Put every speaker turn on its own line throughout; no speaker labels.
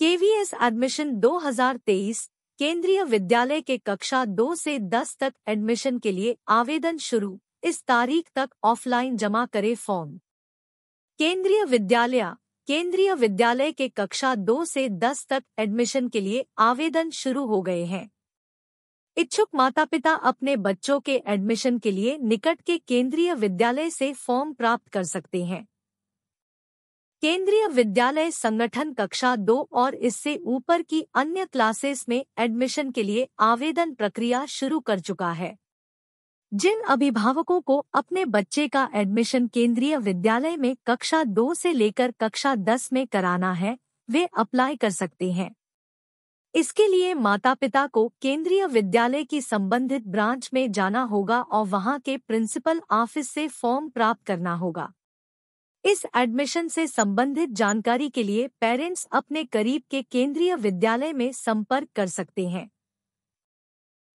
KVS admission 2023 केंद्रीय विद्यालय के कक्षा 2 से 10 तक एडमिशन के लिए आवेदन शुरू इस तारीख तक ऑफलाइन जमा करें फॉर्म केंद्रीय विद्यालय केंद्रीय विद्यालय के कक्षा 2 से 10 तक एडमिशन के लिए आवेदन शुरू हो गए हैं इच्छुक माता पिता अपने बच्चों के एडमिशन के लिए निकट के केंद्रीय विद्यालय से फॉर्म प्राप्त कर सकते हैं केंद्रीय विद्यालय संगठन कक्षा दो और इससे ऊपर की अन्य क्लासेस में एडमिशन के लिए आवेदन प्रक्रिया शुरू कर चुका है जिन अभिभावकों को अपने बच्चे का एडमिशन केंद्रीय विद्यालय में कक्षा दो से लेकर कक्षा दस में कराना है वे अप्लाई कर सकते हैं इसके लिए माता पिता को केंद्रीय विद्यालय की संबंधित ब्रांच में जाना होगा और वहां के प्रिंसिपल ऑफिस से फॉर्म प्राप्त करना होगा इस एडमिशन से संबंधित जानकारी के लिए पेरेंट्स अपने करीब के केंद्रीय विद्यालय में संपर्क कर सकते हैं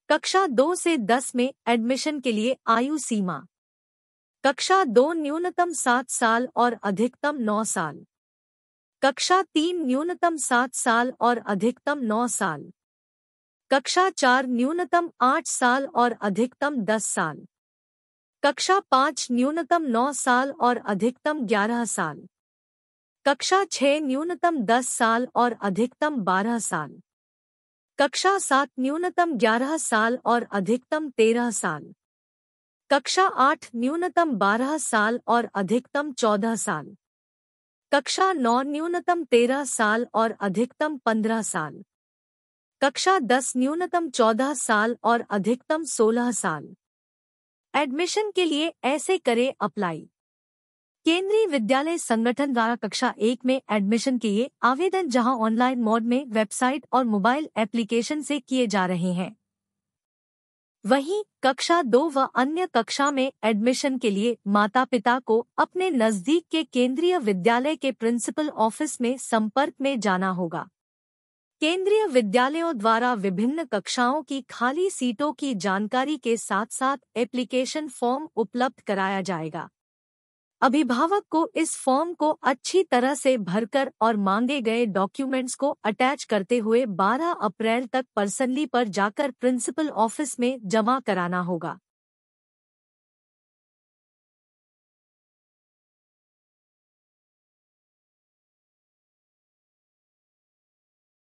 कक्षा दो से दस में एडमिशन के लिए आयु सीमा कक्षा दो न्यूनतम सात साल और अधिकतम नौ साल कक्षा तीन न्यूनतम सात साल और अधिकतम नौ साल कक्षा चार न्यूनतम आठ साल और अधिकतम दस साल कक्षा पाँच न्यूनतम नौ साल और अधिकतम ग्यारह साल कक्षा छह न्यूनतम दस साल और अधिकतम बारह साल कक्षा सात न्यूनतम ग्यारह साल और अधिकतम तेरह साल कक्षा आठ न्यूनतम बारह साल और अधिकतम चौदह साल कक्षा नौ न्यूनतम तेरह साल और अधिकतम पंद्रह साल कक्षा दस न्यूनतम चौदह साल और अधिकतम सोलह साल एडमिशन के लिए ऐसे करें अप्लाई केंद्रीय विद्यालय संगठन द्वारा कक्षा एक में एडमिशन के लिए आवेदन जहां ऑनलाइन मोड में वेबसाइट और मोबाइल एप्लीकेशन से किए जा रहे हैं वहीं कक्षा दो व अन्य कक्षा में एडमिशन के लिए माता पिता को अपने नजदीक के केंद्रीय विद्यालय के प्रिंसिपल ऑफिस में संपर्क में जाना होगा केंद्रीय विद्यालयों द्वारा विभिन्न कक्षाओं की खाली सीटों की जानकारी के साथ साथ एप्लीकेशन फॉर्म उपलब्ध कराया जाएगा अभिभावक को इस फॉर्म को अच्छी तरह से भरकर और मांगे गए डॉक्यूमेंट्स को अटैच करते हुए 12 अप्रैल तक पर्सनली पर जाकर प्रिंसिपल ऑफिस में जमा कराना होगा